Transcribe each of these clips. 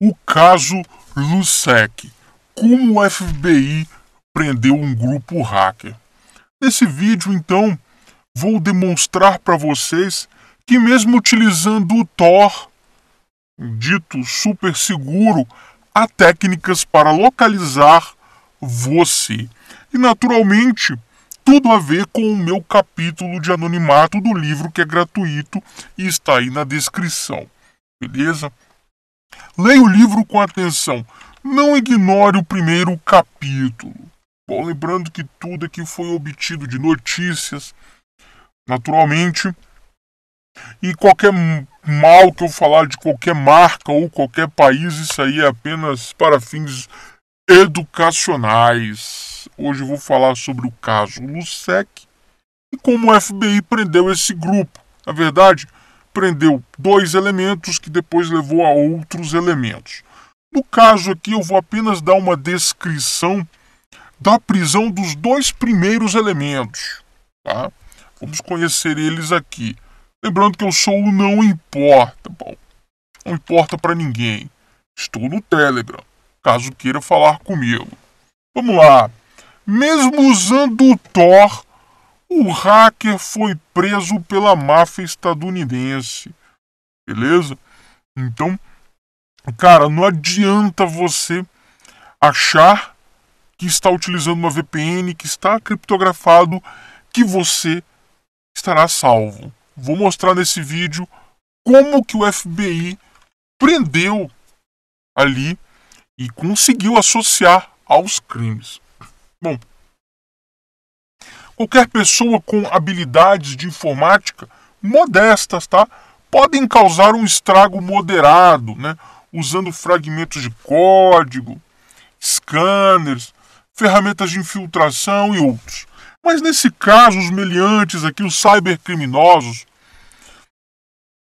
O caso Lusek. Como o FBI prendeu um grupo hacker. Nesse vídeo, então, vou demonstrar para vocês que mesmo utilizando o Tor, dito super seguro, há técnicas para localizar você. E naturalmente, tudo a ver com o meu capítulo de anonimato do livro que é gratuito e está aí na descrição. Beleza? Leia o livro com atenção, não ignore o primeiro capítulo. Bom, lembrando que tudo aqui foi obtido de notícias, naturalmente, e qualquer mal que eu falar de qualquer marca ou qualquer país, isso aí é apenas para fins educacionais. Hoje eu vou falar sobre o caso Lusek e como o FBI prendeu esse grupo. Na é verdade, prendeu dois elementos que depois levou a outros elementos. No caso aqui, eu vou apenas dar uma descrição da prisão dos dois primeiros elementos. Tá? Vamos conhecer eles aqui. Lembrando que eu sou o não importa, bom, não importa para ninguém. Estou no Telegram, caso queira falar comigo. Vamos lá. Mesmo usando o Thor o hacker foi preso pela máfia estadunidense. Beleza? Então, cara, não adianta você achar que está utilizando uma VPN, que está criptografado, que você estará salvo. Vou mostrar nesse vídeo como que o FBI prendeu ali e conseguiu associar aos crimes. Bom, qualquer pessoa com habilidades de informática modestas, tá? Podem causar um estrago moderado, né? Usando fragmentos de código, scanners, ferramentas de infiltração e outros. Mas nesse caso, os meliantes aqui, os cybercriminosos,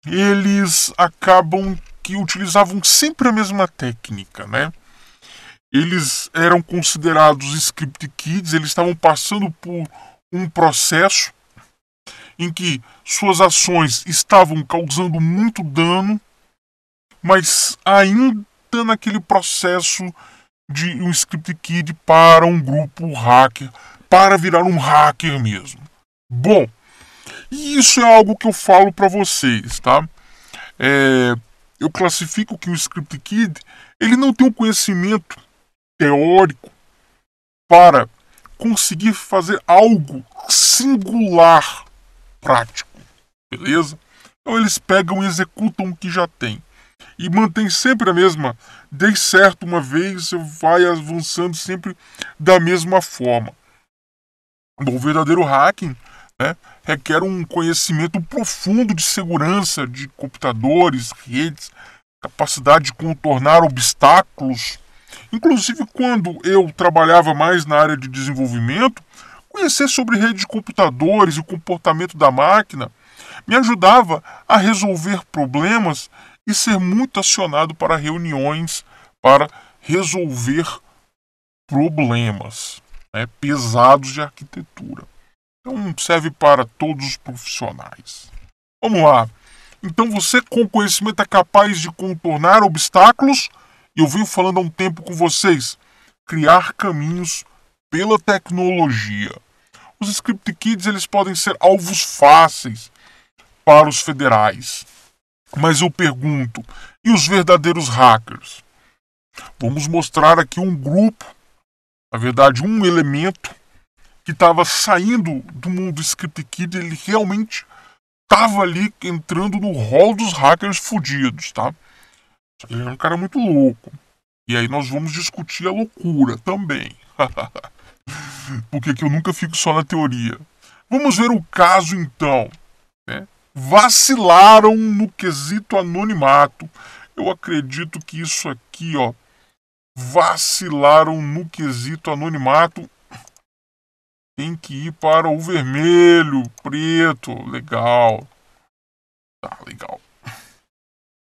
eles acabam que utilizavam sempre a mesma técnica, né? Eles eram considerados script kids, eles estavam passando por um processo em que suas ações estavam causando muito dano, mas ainda naquele processo de um script kid para um grupo hacker, para virar um hacker mesmo. Bom, e isso é algo que eu falo para vocês, tá? É, eu classifico que o script kid ele não tem um conhecimento teórico para conseguir fazer algo singular, prático, beleza? Então eles pegam e executam o que já tem. E mantém sempre a mesma. Dei certo uma vez, você vai avançando sempre da mesma forma. O verdadeiro hacking né, requer um conhecimento profundo de segurança de computadores, redes, capacidade de contornar obstáculos Inclusive, quando eu trabalhava mais na área de desenvolvimento, conhecer sobre rede de computadores e o comportamento da máquina me ajudava a resolver problemas e ser muito acionado para reuniões para resolver problemas né, pesados de arquitetura. Então serve para todos os profissionais. Vamos lá. Então você com conhecimento é capaz de contornar obstáculos eu venho falando há um tempo com vocês, criar caminhos pela tecnologia. Os script kids eles podem ser alvos fáceis para os federais. Mas eu pergunto, e os verdadeiros hackers? Vamos mostrar aqui um grupo, na verdade um elemento que estava saindo do mundo script kid, ele realmente estava ali entrando no rol dos hackers fudidos, tá? Tipo, ele é um cara muito louco. E aí nós vamos discutir a loucura também. Porque aqui eu nunca fico só na teoria. Vamos ver o caso então. Né? Vacilaram no quesito anonimato. Eu acredito que isso aqui, ó. Vacilaram no quesito anonimato. Tem que ir para o vermelho, preto. Legal. Tá, legal.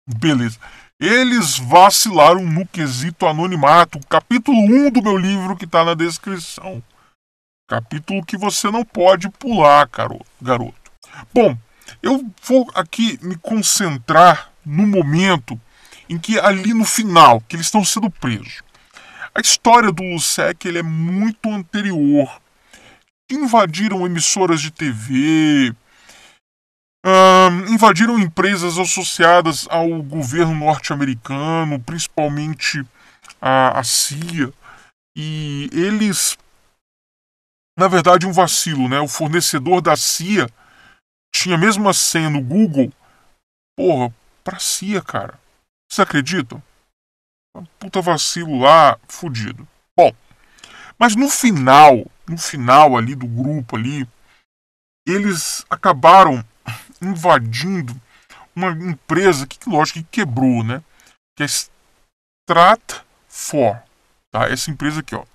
Beleza. Eles vacilaram no quesito anonimato, capítulo 1 do meu livro que está na descrição. Capítulo que você não pode pular, caro, garoto. Bom, eu vou aqui me concentrar no momento em que ali no final, que eles estão sendo presos. A história do Lusek ele é muito anterior. Invadiram emissoras de TV, invadiram empresas associadas ao governo norte-americano, principalmente a, a CIA, e eles, na verdade, um vacilo, né? O fornecedor da CIA tinha mesmo a senha no Google, porra, pra CIA, cara. Vocês acreditam? É um puta vacilo lá, fudido. Bom, mas no final, no final ali do grupo ali, eles acabaram invadindo uma empresa que, lógico, que quebrou, né? Que é Stratfor, tá? Essa empresa aqui, ó.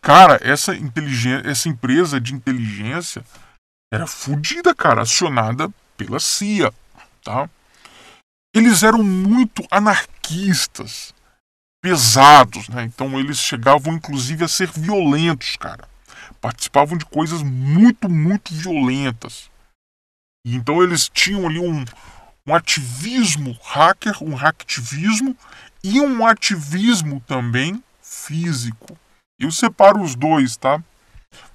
Cara, essa inteligência, essa empresa de inteligência era fodida, cara, acionada pela CIA, tá? Eles eram muito anarquistas, pesados, né? Então eles chegavam inclusive a ser violentos, cara. Participavam de coisas muito, muito violentas. Então eles tinham ali um, um ativismo hacker, um hacktivismo e um ativismo também físico. Eu separo os dois, tá?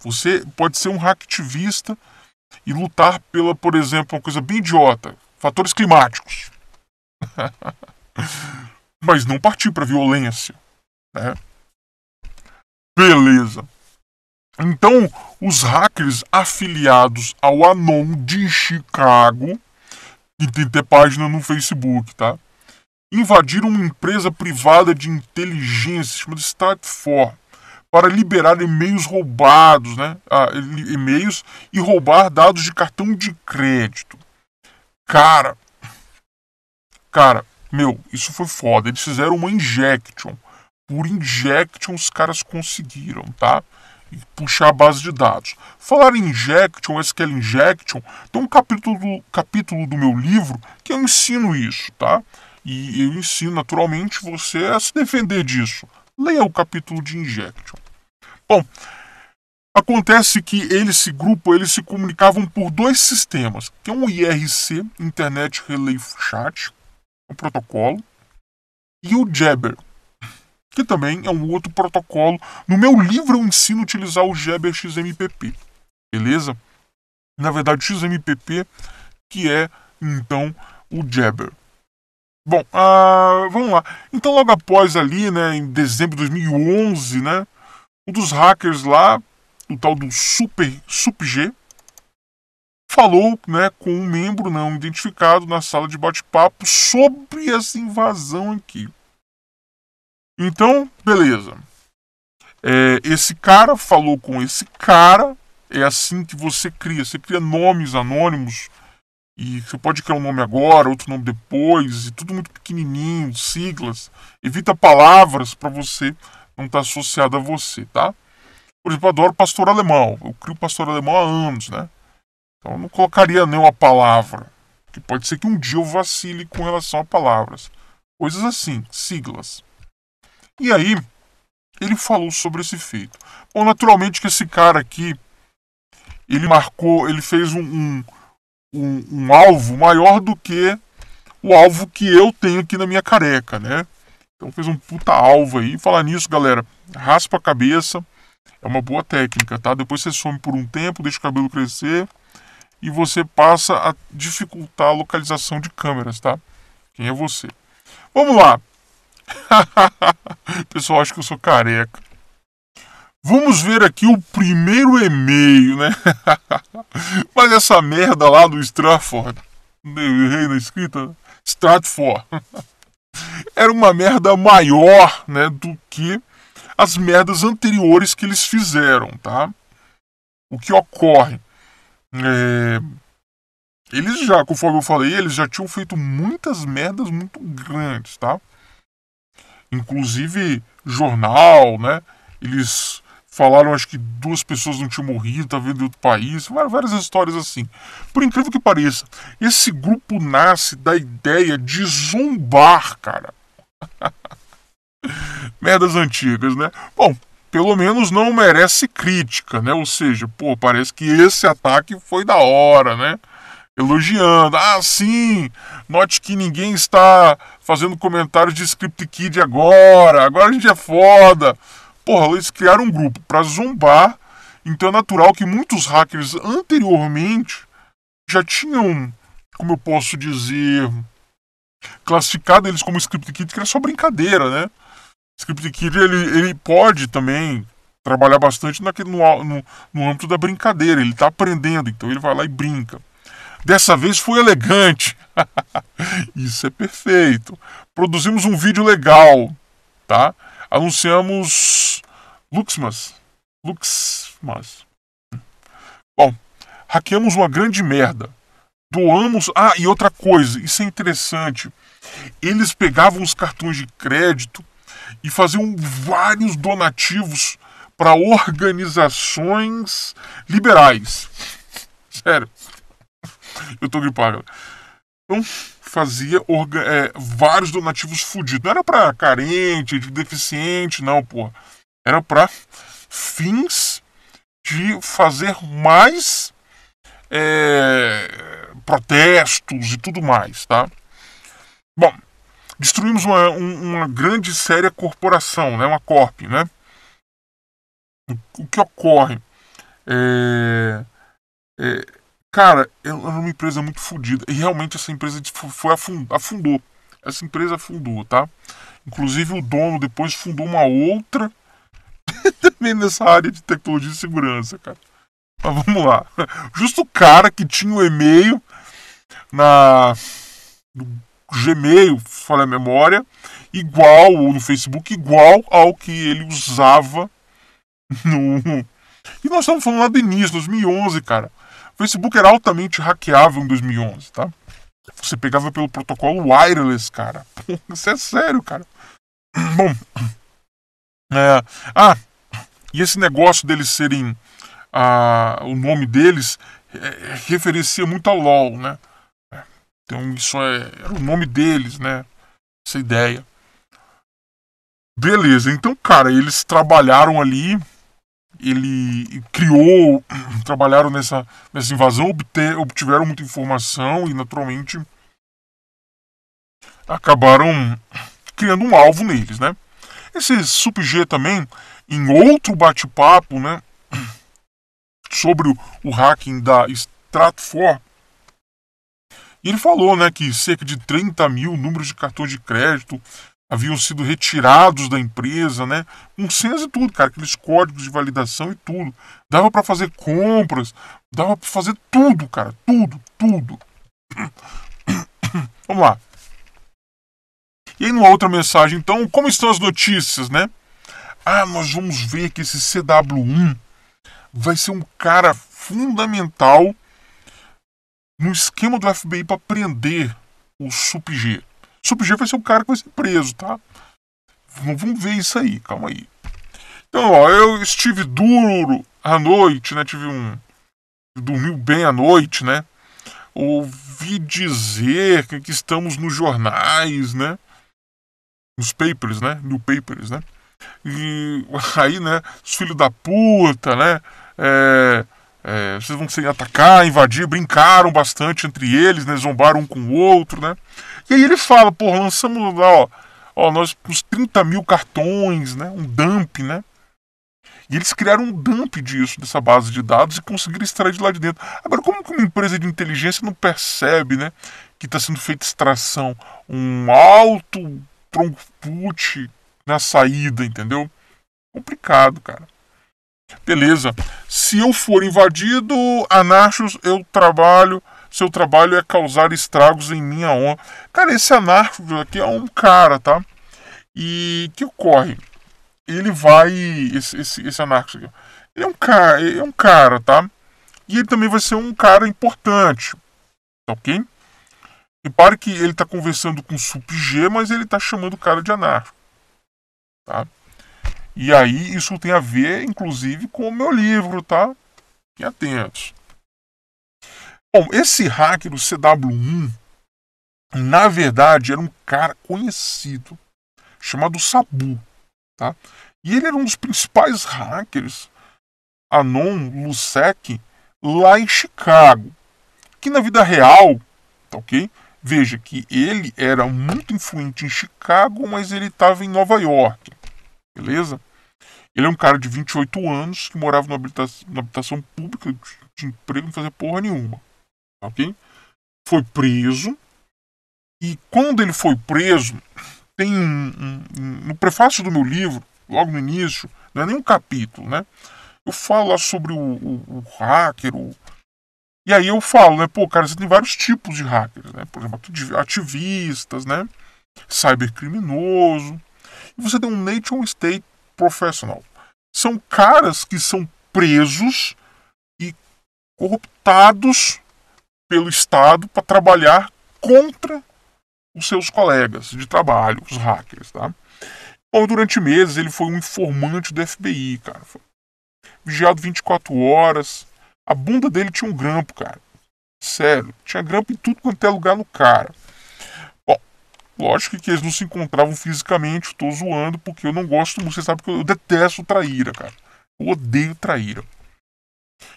Você pode ser um hacktivista e lutar pela, por exemplo, uma coisa bem idiota, fatores climáticos. Mas não partir para violência, né? Beleza. Então, os hackers afiliados ao Anon de Chicago, que tem até página no Facebook, tá? Invadiram uma empresa privada de inteligência chamada Stratfor para liberar e-mails roubados, né? Ah, e-mails e roubar dados de cartão de crédito. Cara, cara, meu, isso foi foda. Eles fizeram uma injection. Por injection os caras conseguiram, tá? e puxar a base de dados. Falar em injection, SQL injection, tem um capítulo do, capítulo do meu livro que eu ensino isso, tá? E eu ensino naturalmente você a se defender disso. Leia o capítulo de injection. Bom, Acontece que ele, esse grupo eles se comunicavam por dois sistemas, que é um IRC, Internet Relay Chat, um protocolo, e o Jabber, que também é um outro protocolo. No meu livro eu ensino a utilizar o Jabber XMPP, beleza? Na verdade, XMPP, que é então o Jabber. Bom, ah, vamos lá. Então, logo após ali, né, em dezembro de 2011, né, um dos hackers lá, o tal do Super SupG, falou né, com um membro não identificado na sala de bate-papo sobre essa invasão aqui. Então, beleza. É, esse cara falou com esse cara. É assim que você cria. Você cria nomes anônimos. E você pode criar um nome agora, outro nome depois. E tudo muito pequenininho, siglas. Evita palavras para você não estar tá associado a você, tá? Por exemplo, eu adoro pastor alemão. Eu crio pastor alemão há anos, né? Então eu não colocaria nenhuma palavra. Que pode ser que um dia eu vacile com relação a palavras. Coisas assim, siglas. E aí, ele falou sobre esse feito. Bom, naturalmente que esse cara aqui, ele marcou, ele fez um, um, um, um alvo maior do que o alvo que eu tenho aqui na minha careca, né? Então fez um puta alvo aí. Falar nisso, galera, raspa a cabeça. É uma boa técnica, tá? Depois você some por um tempo, deixa o cabelo crescer e você passa a dificultar a localização de câmeras, tá? Quem é você? Vamos lá o pessoal acha que eu sou careca. Vamos ver aqui o primeiro e-mail, né? Mas essa merda lá do Stratford, errei na escrita, Stratford, era uma merda maior, né, do que as merdas anteriores que eles fizeram, tá? O que ocorre? É... Eles já, conforme eu falei, eles já tinham feito muitas merdas muito grandes, tá? inclusive jornal, né? Eles falaram, acho que duas pessoas não tinham morrido, tá vendo de outro país, várias histórias assim. Por incrível que pareça, esse grupo nasce da ideia de zombar, cara. Merdas antigas, né? Bom, pelo menos não merece crítica, né? Ou seja, pô, parece que esse ataque foi da hora, né? elogiando. Ah, sim! Note que ninguém está fazendo comentários de Script Kid agora. Agora a gente é foda. Porra, eles criaram um grupo para zombar. Então é natural que muitos hackers anteriormente já tinham, como eu posso dizer, classificado eles como Script Kid, que era só brincadeira, né? Script Kid ele, ele pode também trabalhar bastante naquele, no, no, no âmbito da brincadeira. Ele está aprendendo, então ele vai lá e brinca. Dessa vez foi elegante. Isso é perfeito. Produzimos um vídeo legal, tá? Anunciamos Luxmas. Luxmas. Bom, hackeamos uma grande merda. Doamos. Ah, e outra coisa, isso é interessante. Eles pegavam os cartões de crédito e faziam vários donativos para organizações liberais. Sério eu tô gripado. Então fazia é, vários donativos fudidos. Não era pra carente, de deficiente, não, porra. Era pra fins de fazer mais é, protestos e tudo mais, tá? Bom, destruímos uma, uma grande séria corporação, né? Uma corp, né? O, que ocorre? É, é, Cara, era é uma empresa muito fodida. E realmente essa empresa foi afundou. Essa empresa afundou, tá? Inclusive o dono depois fundou uma outra também nessa área de tecnologia e segurança, cara. Mas vamos lá. Justo o cara que tinha o um e-mail na no Gmail, falha a memória, igual ou no Facebook igual ao que ele usava no E nós estamos falando lá do início, 2011, cara. Facebook era altamente hackeável em 2011, tá? Você pegava pelo protocolo wireless, cara. Isso é sério, cara. Bom. É, ah, e esse negócio deles serem. Ah, o nome deles é, referencia muito a LOL, né? É, então isso é, era o nome deles, né? Essa ideia. Beleza, então, cara, eles trabalharam ali ele criou, trabalharam nessa, nessa invasão, obter, obtiveram muita informação e naturalmente acabaram criando um alvo neles, né? Esse SUPG também, em outro bate-papo, né, sobre o, o hacking da Stratfor, ele falou, né, que cerca de 30 mil números de cartões de crédito haviam sido retirados da empresa, né? Um senso e tudo, cara, aqueles códigos de validação e tudo. Dava para fazer compras, dava para fazer tudo, cara, tudo, tudo. Vamos lá. E aí numa outra mensagem, então, como estão as notícias, né? Ah, nós vamos ver que esse CW1 vai ser um cara fundamental no esquema do FBI para prender o SUPG. Seu vai ser o cara que vai ser preso, tá? Vamos ver isso aí, calma aí. Então, ó, eu estive duro à noite, né? Tive um. Dormiu bem à noite, né? Ouvi dizer que estamos nos jornais, né? Nos papers, né? New papers, né? E aí, né? Os filhos da puta, né? É, é, vocês vão se atacar, invadir, brincaram bastante entre eles, né? Zombaram um com o outro, né? E aí ele fala, pô, lançamos lá, ó, ó, nós uns 30 mil cartões, né? Um dump, né? E eles criaram um dump disso, dessa base de dados, e conseguiram extrair de lá de dentro. Agora, como que uma empresa de inteligência não percebe, né? Que está sendo feita extração, um alto tronco put na saída, entendeu? Complicado, cara. Beleza. Se eu for invadido, anarchos, eu trabalho seu trabalho é causar estragos em minha honra. Cara, esse anarco aqui é um cara, tá? E que ocorre? Ele vai. Esse, esse, esse anarco aqui. Ele é um cara, é um cara, tá? E ele também vai ser um cara importante. Tá ok? Repare que ele está conversando com o Sup G, mas ele está chamando o cara de anarco. Tá? E aí isso tem a ver, inclusive, com o meu livro, tá? Fiquem atentos. Bom, esse hacker do CW1, na verdade, era um cara conhecido chamado Sabu, tá? E ele era um dos principais hackers Anon Lusek lá em Chicago, que na vida real, tá ok? Veja que ele era muito influente em Chicago, mas ele estava em Nova York, beleza? Ele é um cara de 28 anos que morava numa habitação, habitação pública de emprego, não fazia porra nenhuma ok? Foi preso e quando ele foi preso tem um, um, um, no prefácio do meu livro logo no início não é nem um capítulo, né? Eu falo lá sobre o, o, o hacker, o... e aí eu falo, né? Pô, cara, você tem vários tipos de hackers, né? Por exemplo, ativistas, né? Cybercriminoso. E você tem um Nation State Professional. São caras que são presos e corruptados pelo Estado para trabalhar contra os seus colegas de trabalho, os hackers, tá? Bom, então, durante meses ele foi um informante do FBI, cara. Foi vigiado 24 horas. A bunda dele tinha um grampo, cara. Sério, tinha grampo em tudo quanto é lugar no cara. Bom, lógico que eles não se encontravam fisicamente, eu tô zoando, porque eu não gosto, você sabe que eu detesto traíra, cara. Eu odeio traíra.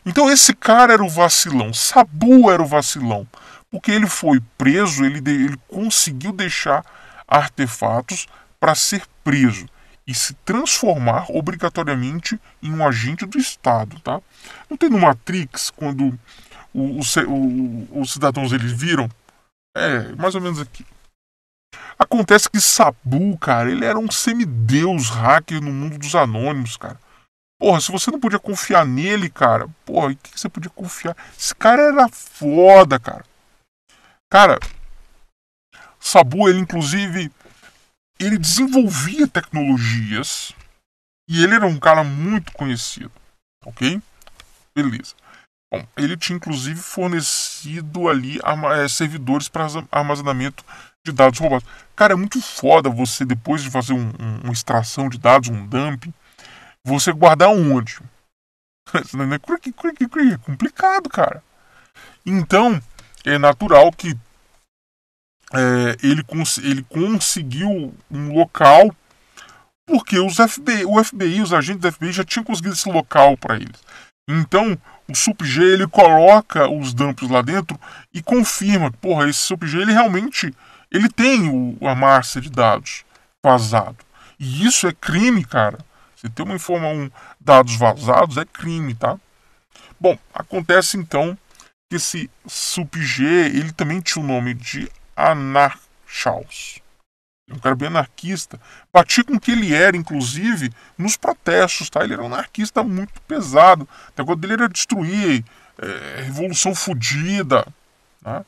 Então esse cara era o vacilão, Sabu era o vacilão, porque ele foi preso, ele, ele conseguiu deixar artefatos para ser preso e se transformar obrigatoriamente em um agente do Estado, tá? Não tem no Matrix quando os, os cidadãos eles viram? É, mais ou menos aqui. Acontece que Sabu, cara, ele era um semideus hacker no mundo dos anônimos, cara. Porra, se você não podia confiar nele, cara, porra, em que você podia confiar? Esse cara era foda, cara. Cara, Sabu, ele inclusive, ele desenvolvia tecnologias e ele era um cara muito conhecido, ok? Beleza. Bom, ele tinha inclusive fornecido ali eh, servidores para armazenamento de dados roubados. Cara, é muito foda você, depois de fazer um, um, uma extração de dados, um dump, você guardar onde? É complicado, cara. Então, é natural que é, ele, cons ele conseguiu um local porque os FBI, o FBI, os agentes do FBI já tinham conseguido esse local para eles. Então, o SUPG ele coloca os dumps lá dentro e confirma que, porra, esse SUPG ele realmente ele tem o, a massa de dados vazado. E isso é crime, cara ter uma informação, dados vazados é crime, tá? Bom, acontece então que esse SUPG, ele também tinha o nome de Anarchaus. Um cara bem anarquista. Bati com que ele era, inclusive, nos protestos, tá? Ele era um anarquista muito pesado. Até negócio dele era destruir é, revolução fodida, tá? Né?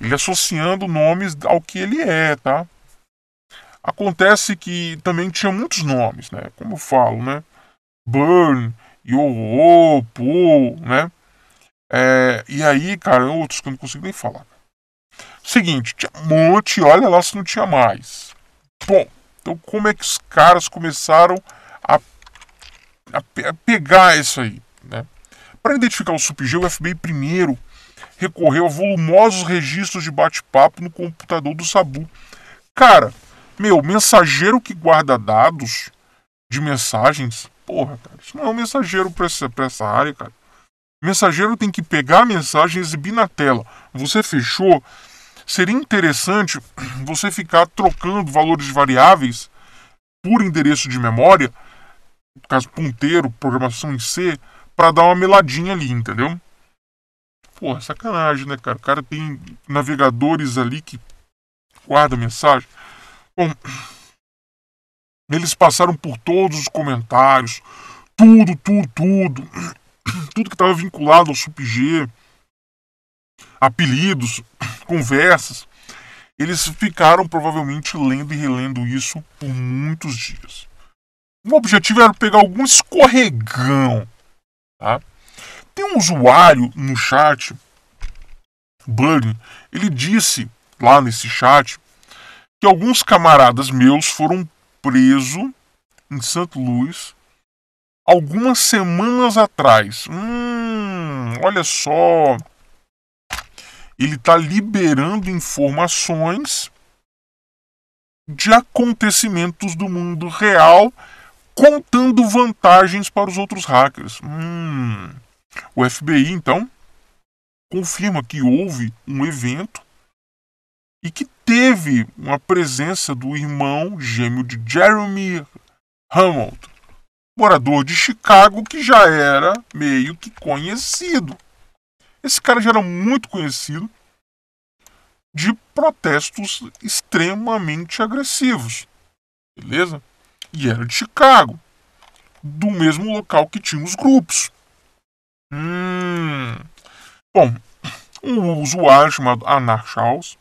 Ele associando nomes ao que ele é, tá? Acontece que também tinha muitos nomes, né? Como eu falo, né? Burn, yo Poo, né? É, e aí, cara, outros que eu não consigo nem falar. Seguinte, tinha um monte, olha lá se não tinha mais. Bom, então como é que os caras começaram a, a, a pegar isso aí, né? Para identificar o SUPG, o FBI primeiro recorreu a volumosos registros de bate-papo no computador do Sabu. Cara, meu, mensageiro que guarda dados de mensagens, porra, cara, isso não é um mensageiro pra essa, pra essa área, cara. Mensageiro tem que pegar a mensagem e exibir na tela. Você fechou. Seria interessante você ficar trocando valores variáveis por endereço de memória, no caso ponteiro, programação em C, para dar uma meladinha ali, entendeu? Porra, sacanagem, né, cara? O cara tem navegadores ali que guarda mensagem. Bom, eles passaram por todos os comentários, tudo, tudo, tudo, tudo que estava vinculado ao SupG apelidos, conversas. Eles ficaram provavelmente lendo e relendo isso por muitos dias. O objetivo era pegar algum escorregão. Tá? Tem um usuário no chat, Burn, ele disse lá nesse chat que alguns camaradas meus foram presos em Santo Luís algumas semanas atrás. Hum, olha só. Ele está liberando informações de acontecimentos do mundo real, contando vantagens para os outros hackers. Hum, o FBI, então, confirma que houve um evento e que teve uma presença do irmão gêmeo de Jeremy Hamilton, morador de Chicago que já era meio que conhecido. Esse cara já era muito conhecido de protestos extremamente agressivos, beleza? E era de Chicago, do mesmo local que tinha os grupos. Hum. Bom, um usuário chamado Anar Charles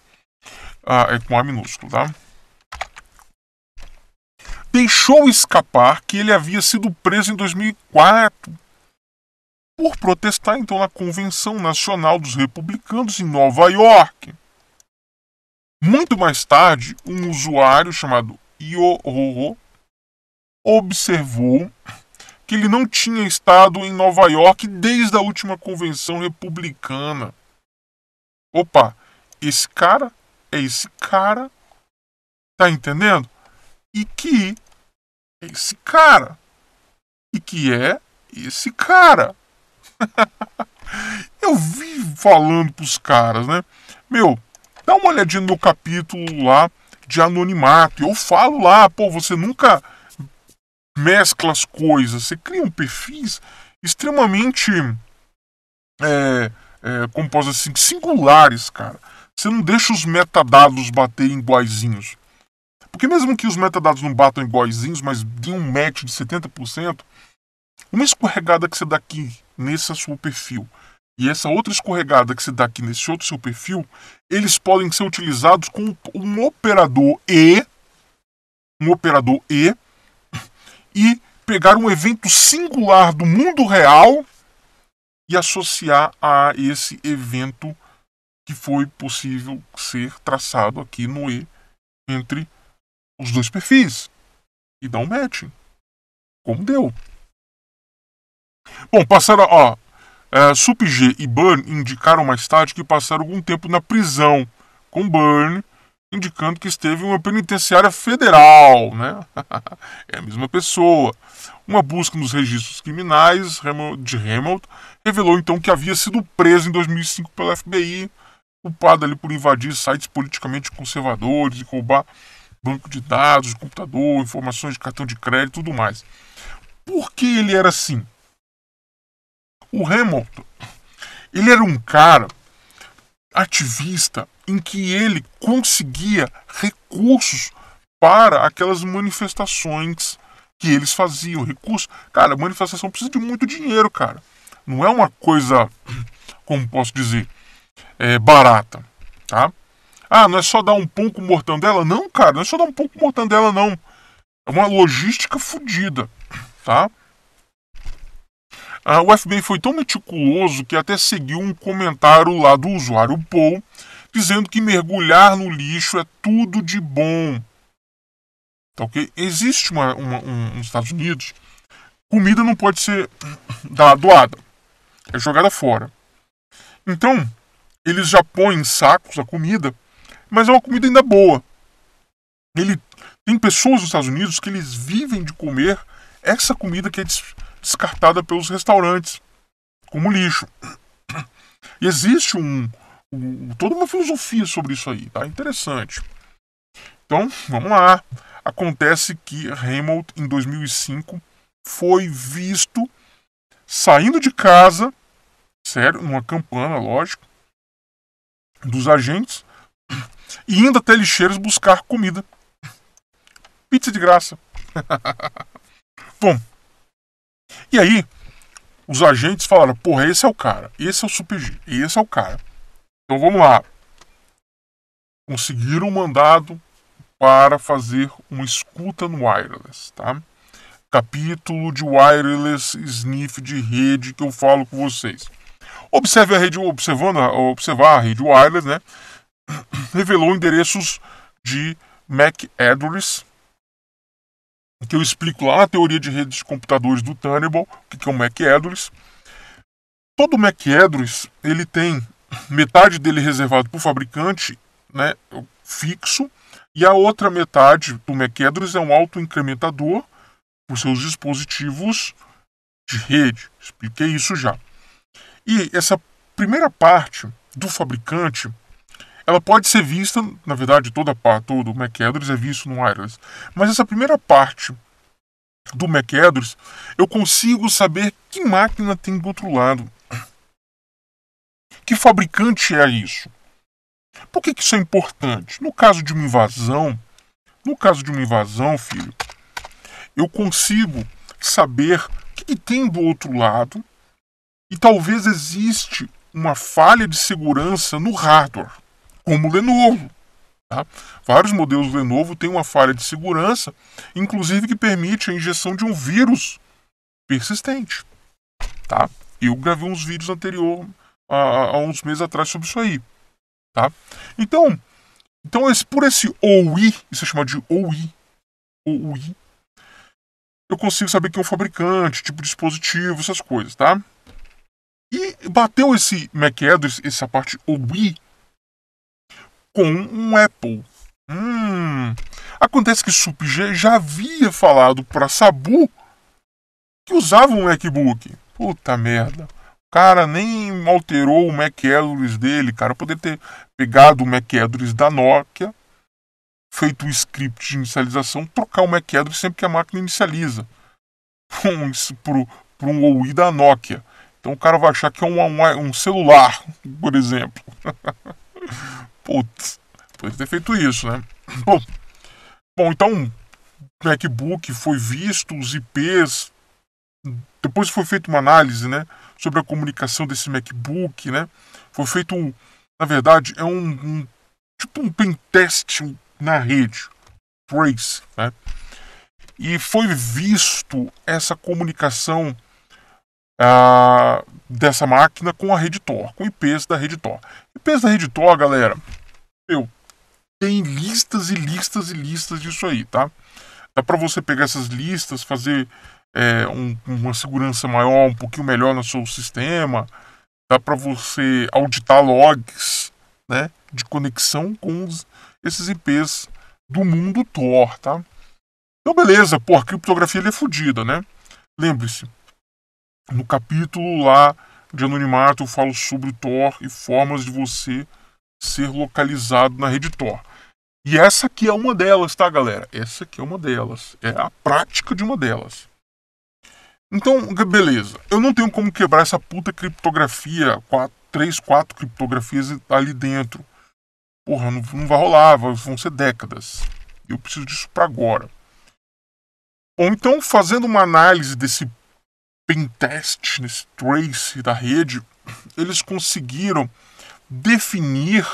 ah, é com A minúsculo, tá? Deixou escapar que ele havia sido preso em 2004 por protestar então na Convenção Nacional dos Republicanos em Nova York. Muito mais tarde, um usuário chamado Yoho observou que ele não tinha estado em Nova York desde a última convenção republicana. Opa, esse cara é esse cara. Tá entendendo? E que é esse cara. E que é esse cara. Eu vivo falando pros caras, né? Meu, dá uma olhadinha no meu capítulo lá de anonimato. Eu falo lá, pô, você nunca mescla as coisas, você cria um perfis extremamente é, é, como posso dizer assim, singulares, cara. Você não deixa os metadados baterem iguaizinhos. Porque mesmo que os metadados não batam iguaizinhos, mas de um match de 70%, uma escorregada que você dá aqui nesse é seu perfil e essa outra escorregada que você dá aqui nesse outro seu perfil, eles podem ser utilizados com um operador E, um operador E, e pegar um evento singular do mundo real e associar a esse evento que foi possível ser traçado aqui no E entre os dois perfis e dá um matching. Como deu. Bom, passaram a. É, Sup-G e Burn indicaram mais tarde que passaram algum tempo na prisão, com Burn indicando que esteve em uma penitenciária federal, né? é a mesma pessoa. Uma busca nos registros criminais de Hamilton revelou então que havia sido preso em 2005 pela FBI culpado ali por invadir sites politicamente conservadores e roubar banco de dados, computador, informações de cartão de crédito e tudo mais. Por que ele era assim? O Hamilton, ele era um cara ativista em que ele conseguia recursos para aquelas manifestações que eles faziam, recursos. Cara, manifestação precisa de muito dinheiro, cara. Não é uma coisa, como posso dizer, é, barata, tá? Ah, não é só dar um pão com mortandela? Não, cara, não é só dar um pão com mortandela, não. É uma logística fodida, tá? Ah, o FBI foi tão meticuloso que até seguiu um comentário lá do usuário Paul dizendo que mergulhar no lixo é tudo de bom. Tá ok? Existe uma, uma um, nos Estados Unidos comida não pode ser doada, é jogada fora. Então, eles já põem em sacos a comida, mas é uma comida ainda boa. Ele tem pessoas nos Estados Unidos que eles vivem de comer essa comida que é descartada pelos restaurantes como lixo. E existe um, um toda uma filosofia sobre isso aí, tá? Interessante. Então, vamos lá. Acontece que Hamilton em 2005 foi visto saindo de casa, sério, numa campana, lógico, dos agentes e indo até lixeiros buscar comida. Pizza de graça. Bom, e aí os agentes falaram: porra, esse é o cara, esse é o Super G, esse é o cara. Então vamos lá. Conseguiram um mandado para fazer uma escuta no wireless, tá? Capítulo de wireless sniff de rede que eu falo com vocês. Observe a rede, observando, observar a rede wireless, né, revelou endereços de MAC addresses. que eu explico lá na teoria de redes de computadores do Thunderbolt, o que é um MAC address. Todo MAC address, ele tem metade dele reservado para o fabricante, né, fixo, e a outra metade do MAC address é um autoincrementador para os seus dispositivos de rede. Expliquei isso já. E essa primeira parte do fabricante, ela pode ser vista, na verdade, toda a parte, todo o é visto no wireless, mas essa primeira parte do McAdams, eu consigo saber que máquina tem do outro lado. Que fabricante é isso? Por que, que isso é importante? No caso de uma invasão, no caso de uma invasão, filho, eu consigo saber o que, que tem do outro lado e talvez existe uma falha de segurança no hardware, como o Lenovo. Tá? Vários modelos Lenovo têm uma falha de segurança, inclusive que permite a injeção de um vírus persistente. Tá? Eu gravei uns vídeos anterior há, uns meses atrás sobre isso aí. Tá? Então, então esse, por esse OUI, isso é chamado de OUI, OUI, eu consigo saber quem é o fabricante, tipo de dispositivo, essas coisas, tá? E bateu esse MacAddress, essa parte Oi com um Apple. Hum. Acontece que SupG já havia falado para Sabu que usava um MacBook. Puta merda. O cara nem alterou o MacAddress dele, cara. poderia ter pegado o MacAddress da Nokia, feito o script de inicialização, trocar o MacAddress sempre que a máquina inicializa. Para um OI da Nokia. Então o cara vai achar que é um, um celular, por exemplo. Putz, pode ter feito isso, né? Bom, bom então MacBook foi visto, os IPs. Depois foi feita uma análise, né? Sobre a comunicação desse MacBook, né? Foi feito, um, na verdade, é um, um tipo um pentest na rede, trace, né? E foi visto essa comunicação dessa máquina com a rede Tor, com IPs da rede Tor. IPs da rede Tor, galera, eu tem listas e listas e listas disso aí, tá? Dá para você pegar essas listas, fazer é, um, uma segurança maior, um pouquinho melhor no seu sistema. Dá para você auditar logs, né, de conexão com os, esses IPs do mundo Tor, tá? Então beleza, pô, a criptografia é fodida, né? Lembre-se, no capítulo lá de anonimato, eu falo sobre Thor Tor e formas de você ser localizado na rede Tor. E essa aqui é uma delas, tá, galera? Essa aqui é uma delas. É a prática de uma delas. Então, beleza. Eu não tenho como quebrar essa puta criptografia, quatro, três, quatro criptografias ali dentro. Porra, não, não vai rolar, vão ser décadas. Eu preciso disso para agora. Ou então, fazendo uma análise desse pentest, nesse trace da rede, eles conseguiram definir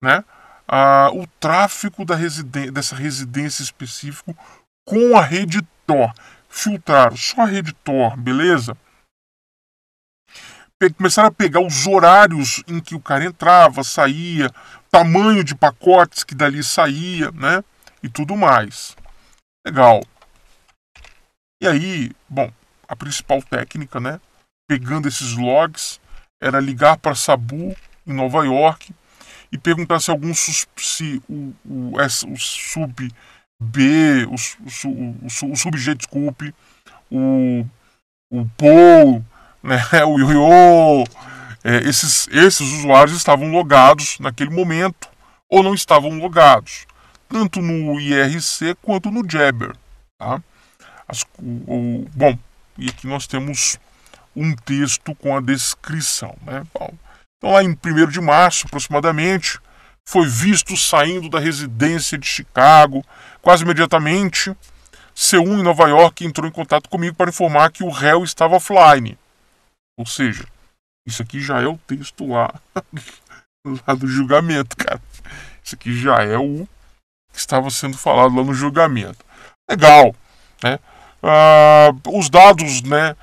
né, a, o tráfego da residen dessa residência específica com a rede Tor. Filtraram só a rede Tor, beleza? Pe começaram a pegar os horários em que o cara entrava, saía, tamanho de pacotes que dali saía, né? E tudo mais. Legal. E aí, bom, a principal técnica, né? Pegando esses logs, era ligar para Sabu em Nova York e perguntar se algum se o, o, o sub B, o, o, o, sub G, desculpe, o, o Paul, né, o Yo, é, esses, esses usuários estavam logados naquele momento ou não estavam logados, tanto no IRC quanto no Jabber. Tá? As, o, o, bom, e aqui nós temos um texto com a descrição. Né? Bom, então, lá em 1 de março, aproximadamente, foi visto saindo da residência de Chicago. Quase imediatamente, C1 em Nova York entrou em contato comigo para informar que o réu estava offline. Ou seja, isso aqui já é o texto lá, lá do julgamento, cara. Isso aqui já é o que estava sendo falado lá no julgamento. Legal, né? Uh, os dados né,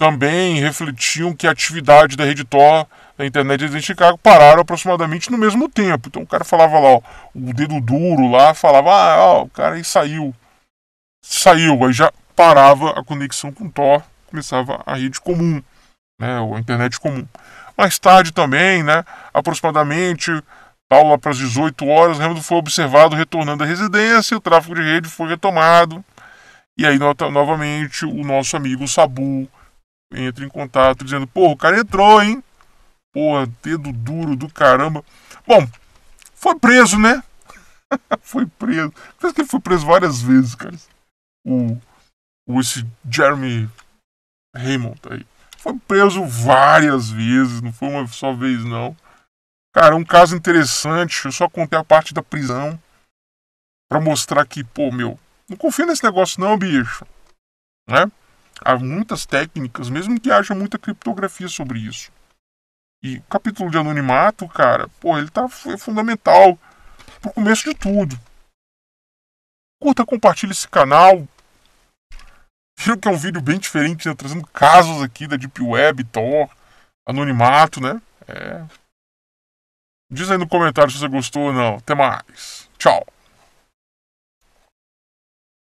também refletiam que a atividade da rede Tor da internet de Chicago pararam aproximadamente no mesmo tempo. Então o cara falava lá, ó, o dedo duro lá, falava, ah, ó, o cara aí saiu. Saiu, aí já parava a conexão com Tor, começava a rede comum, né, ou a internet comum. Mais tarde também, né, aproximadamente tal lá para as 18 horas, o Hamilton foi observado retornando à residência, o tráfego de rede foi retomado e aí, nota, novamente, o nosso amigo Sabu entra em contato dizendo: Porra, o cara entrou, hein? Porra, dedo duro do caramba. Bom, foi preso, né? foi preso. Parece que ele foi preso várias vezes, cara. O, o esse Jeremy Raymond aí. Foi preso várias vezes, não foi uma só vez, não. Cara, um caso interessante. Eu só contei a parte da prisão para mostrar que, pô, meu, não confia nesse negócio não, bicho. Né? Há muitas técnicas, mesmo que haja muita criptografia sobre isso. E o capítulo de anonimato, cara, pô, ele tá foi é fundamental pro começo de tudo. Curta, compartilha esse canal. Viram que é um vídeo bem diferente, né? trazendo casos aqui da Deep Web, Thor, anonimato, né? É. Diz aí no comentário se você gostou ou não. Até mais. Tchau.